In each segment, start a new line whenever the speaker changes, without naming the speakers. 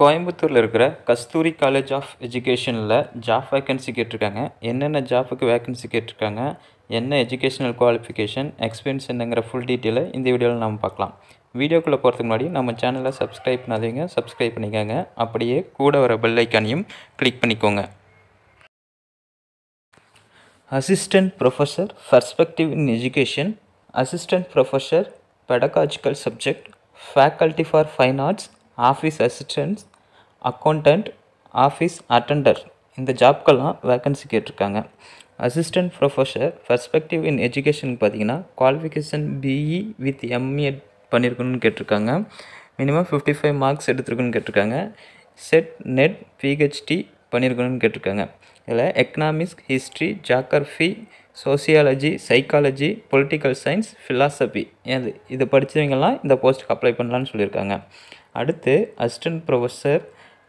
கோயம்புத்தூரில் இருக்கிற Kasthuri college of எஜுகேஷனில் ஜாப் வேக்கன்சி கேட்டிருக்காங்க என்னென்ன ஜாப்புக்கு வேக்கன்சி கேட்டிருக்காங்க என்ன எஜுகேஷனல் குவாலிஃபிகேஷன் எக்ஸ்பீரியன்ஸ் என்னங்கிற ஃபுல் டீட்டெயிலை இந்த வீடியோவில் நம்ம பார்க்கலாம் வீடியோக்குள்ளே போகிறதுக்கு முன்னாடி நம்ம சேனலை சப்ஸ்கிரைப் பண்ணாதீங்க சப்ஸ்கிரைப் பண்ணிக்கோங்க அப்படியே கூட வர பெல்லைக்கானையும் கிளிக் பண்ணிக்கோங்க assistant professor perspective in education assistant professor pedagogical subject faculty for fine arts office assistants accountant office attender இந்த ஜாப்கெல்லாம் வேக்கன்சி கேட்டிருக்காங்க அசிஸ்டன்ட் ப்ரொஃபஸர் பர்ஸ்பெக்டிவ் இன் எஜுகேஷனுக்கு பார்த்தீங்கன்னா qualification B E with e M A e பண்ணியிருக்கணும்னு கேட்டிருக்காங்க மினிமம் ஃபிஃப்டி ஃபைவ் மார்க்ஸ் எடுத்துருக்குன்னு கேட்டிருக்காங்க SET NET PhD பண்ணியிருக்கணும்னு கேட்டிருக்காங்க இதில் economics history geography sociology psychology political science philosophy இது இதை படித்தவங்கெல்லாம் இந்த போஸ்ட்டுக்கு அப்ளை பண்ணலான்னு சொல்லியிருக்காங்க அடுத்து அசிஸ்டன்ட் ப்ரொஃபஸர்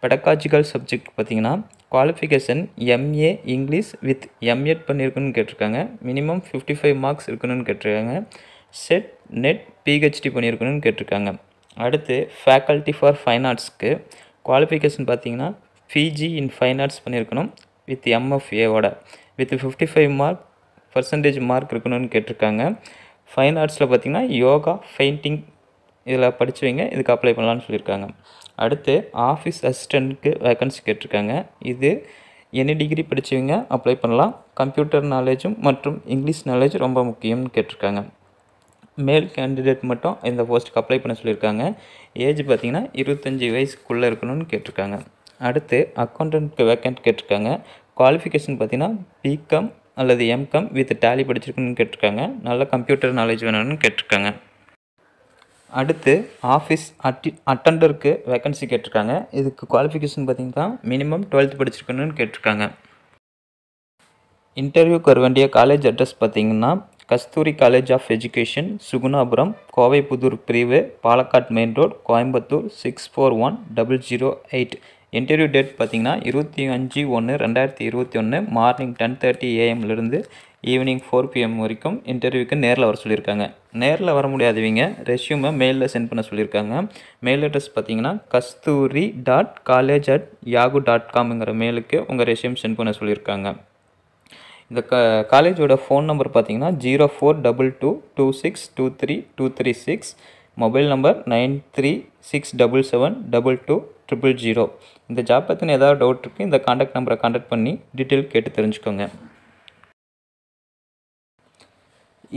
பெடகாஜிக்கல் சப்ஜெக்ட் பார்த்திங்கன்னா qualification M A English with M Ed பண்ணியிருக்குன்னு கேட்டிருக்காங்க மினிமம் ஃபிஃப்டி ஃபைவ் மார்க்ஸ் இருக்கணும்னு கேட்டிருக்காங்க செட் நெட் பிஹெச்டி பண்ணியிருக்கணும்னு கேட்டிருக்காங்க அடுத்து ஃபேக்கல்ட்டி ஃபார் ஃபைன் ஆர்ட்ஸ்க்கு குவாலிஃபிகேஷன் பார்த்திங்கன்னா பிஜி இன் ஃபைன் ஆர்ட்ஸ் பண்ணியிருக்கணும் வித் எம்எஃப்ஏவோட with fifty five mark percentage mark இருக்கணும்னு கேட்டிருக்காங்க ஃபைன் ஆர்ட்ஸில் பார்த்திங்கன்னா யோகா பெயிண்டிங் இதில் படித்து வைங்க இதுக்கு அப்ளை பண்ணலான்னு சொல்லியிருக்காங்க அடுத்து ஆஃபீஸ் அசிஸ்டண்ட்டுக்கு வேக்கன்சி கேட்டிருக்காங்க இது என்ன டிகிரி படித்தவங்க அப்ளை பண்ணலாம் கம்ப்யூட்டர் நாலேஜும் மற்றும் இங்கிலீஷ் நாலேஜ் ரொம்ப முக்கியம்னு கேட்டிருக்காங்க மேல் கேண்டிடேட் மட்டும் இந்த போஸ்ட்டுக்கு அப்ளை பண்ண சொல்லியிருக்காங்க ஏஜ் பார்த்திங்கன்னா இருபத்தஞ்சி வயசுக்குள்ளே இருக்கணும்னு கேட்டிருக்காங்க அடுத்து அக்கௌண்ட்டுக்கு வேக்கண்ட் கேட்டிருக்காங்க குவாலிஃபிகேஷன் பார்த்திங்கன்னா பிகாம் அல்லது எம்காம் வித் டேலி படிச்சிருக்குன்னு கேட்டிருக்காங்க நல்ல கம்ப்யூட்டர் நாலேஜ் வேணும்னு கேட்டிருக்காங்க அடுத்து ஆஃபீஸ் அட்டி அட்டண்டருக்கு வேக்கன்சி கேட்டிருக்காங்க இதுக்கு குவாலிஃபிகேஷன் பார்த்திங்கன்னா மினிமம் டுவெல்த் படிச்சிருக்கணும்னு கேட்டிருக்காங்க இன்டர்வியூக்கு வர வேண்டிய காலேஜ் அட்ரஸ் பார்த்திங்கன்னா Kasturi college of education Sugunapuram Kovai Pudur பிரிவு Palakkad main road Coimbatore six four one double zero eight interview date பார்த்திங்கன்னா இருபத்தி அஞ்சு ஒன்று ரெண்டாயிரத்தி இருபத்தி ஒன்று மார்னிங் டென் தேர்ட்டி ஏஎம்லேருந்து ஈவினிங் ஃபோர் பிஎம் வரைக்கும் இன்டர்வியூக்கு நேரில் வர சொல்லியிருக்காங்க நேரில் வர முடியாதவங்க ரெஸ்யூமை மெயிலில் சென்ட் பண்ண சொல்லியிருக்காங்க மெயில் அட்ரஸ் பார்த்தீங்கன்னா Kasturi dot college at Yahoo dot காம்ங்கிற மெயிலுக்கு உங்கள் ரெஸ்யூம் சென்ட் பண்ண சொல்லியிருக்காங்க இந்த க காலேஜோட ஃபோன் நம்பர் பார்த்தீங்கன்னா zero four double two two six two three two three six mobile number nine three six double seven double two triple zero இந்த ஜாப் பற்றின ஏதாவது டவுட் இருக்குது இந்த காண்டாக்ட் நம்பரை காண்டாக்ட் பண்ணி டீட்டெயில் கேட்டு தெரிஞ்சுக்கோங்க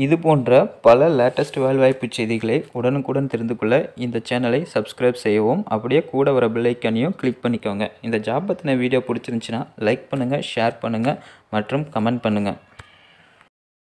இது போன்ற பல லேட்டஸ்ட் வேல்வாய்ப்பு செய்திகளை உடனுக்குடன் தெரிந்து கொள்ள இந்த சேனலை சப்ஸ்கிரைப் செய்யவும் அப்படியே கூட வர பில்லைக்கனையும் கிளிக் பண்ணிக்கோங்க இந்த ஜாப் பற்றின வீடியோ பிடிச்சிருந்துச்சின்னா லைக் பண்ணுங்கள் ஷேர் பண்ணுங்கள் மற்றும் கமெண்ட் பண்ணுங்கள்